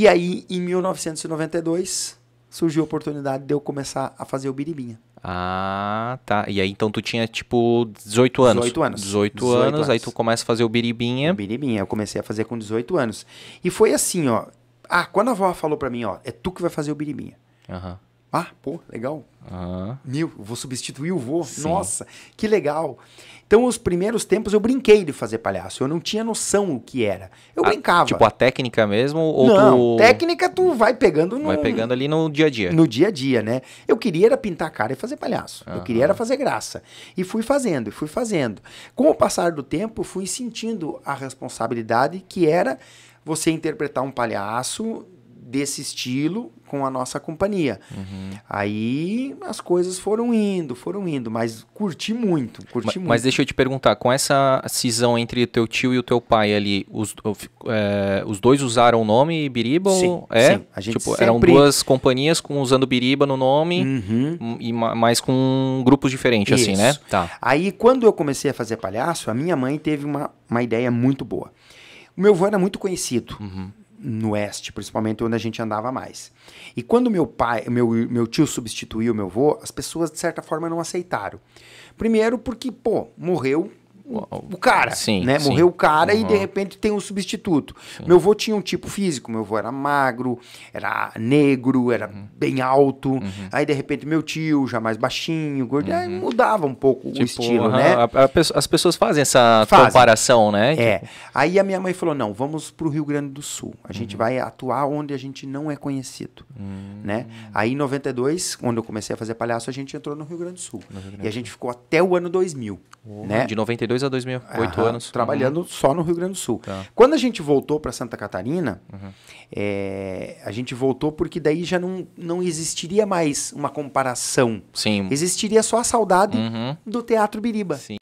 E aí, em 1992, surgiu a oportunidade de eu começar a fazer o Biribinha. Ah, tá. E aí, então, tu tinha, tipo, 18 anos. 18 anos. 18, 18 anos, anos, aí tu começa a fazer o Biribinha. O biribinha, eu comecei a fazer com 18 anos. E foi assim, ó. Ah, quando a avó falou pra mim, ó, é tu que vai fazer o Biribinha. Aham. Uhum. Ah, pô, legal. Mil, vou substituir o vô. Nossa, que legal. Então, os primeiros tempos eu brinquei de fazer palhaço. Eu não tinha noção o que era. Eu a, ah, brincava. Tipo, a técnica mesmo? Ou não, tu... técnica tu vai pegando no... Vai pegando ali no dia a dia. No dia a dia, né? Eu queria era pintar a cara e fazer palhaço. Uhum. Eu queria era fazer graça. E fui fazendo, e fui fazendo. Com o passar do tempo, fui sentindo a responsabilidade que era você interpretar um palhaço desse estilo com a nossa companhia. Uhum. Aí as coisas foram indo, foram indo, mas curti muito, curti mas, muito. Mas deixa eu te perguntar, com essa cisão entre o teu tio e o teu pai ali, os, é, os dois usaram o nome Biriba? Sim, é? Sim. A gente tipo, sempre... Eram duas companhias com, usando Biriba no nome, uhum. e mas com grupos diferentes, Isso. assim, né? Tá. Aí quando eu comecei a fazer palhaço, a minha mãe teve uma, uma ideia muito boa. O meu avô era muito conhecido. Uhum no oeste, principalmente onde a gente andava mais. E quando meu pai, meu, meu tio substituiu meu avô, as pessoas de certa forma não aceitaram. Primeiro porque, pô, morreu o cara, sim, né? Sim. Morreu o cara uhum. e de uhum. repente tem um substituto. Sim. Meu avô tinha um tipo físico, meu avô era magro, era negro, era uhum. bem alto. Uhum. Aí de repente meu tio, já mais baixinho, gordinho uhum. mudava um pouco tipo, o estilo, né? A, a, as pessoas fazem essa fazem. comparação, né? É. Tipo. Aí a minha mãe falou: "Não, vamos pro Rio Grande do Sul. A gente uhum. vai atuar onde a gente não é conhecido", hum. né? Aí em 92, quando eu comecei a fazer palhaço, a gente entrou no Rio Grande do Sul. Grande e a gente ficou até o ano 2000, né? De 92 2002 a 2008 Aham, anos. Trabalhando uhum. só no Rio Grande do Sul. Tá. Quando a gente voltou para Santa Catarina, uhum. é, a gente voltou porque daí já não, não existiria mais uma comparação. Sim. Existiria só a saudade uhum. do Teatro Biriba. Sim.